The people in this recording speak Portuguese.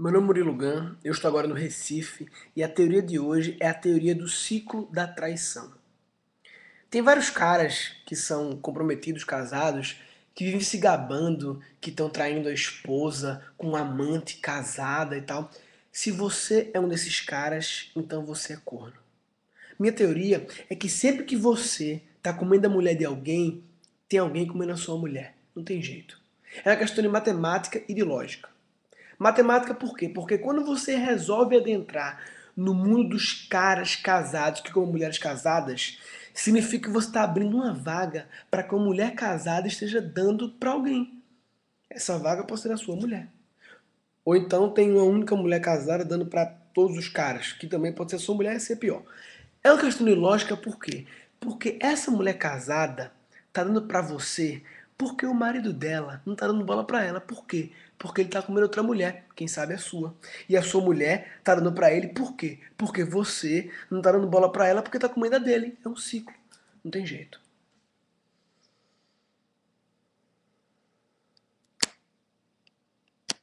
Meu nome é Murilo Gan, eu estou agora no Recife e a teoria de hoje é a teoria do ciclo da traição. Tem vários caras que são comprometidos, casados, que vivem se gabando, que estão traindo a esposa com um amante casada e tal. Se você é um desses caras, então você é corno. Minha teoria é que sempre que você está comendo a mulher de alguém, tem alguém comendo a sua mulher. Não tem jeito. É uma questão de matemática e de lógica. Matemática por quê? Porque quando você resolve adentrar no mundo dos caras casados, que como mulheres casadas, significa que você está abrindo uma vaga para que uma mulher casada esteja dando para alguém. Essa vaga pode ser a sua mulher. Ou então tem uma única mulher casada dando para todos os caras, que também pode ser a sua mulher e ser pior. É uma questão de lógica por quê? Porque essa mulher casada está dando para você porque o marido dela não tá dando bola para ela. Por quê? Porque ele tá comendo outra mulher, quem sabe a é sua. E a sua mulher tá dando para ele por quê? Porque você não tá dando bola para ela porque tá comendo a dele. É um ciclo. Não tem jeito.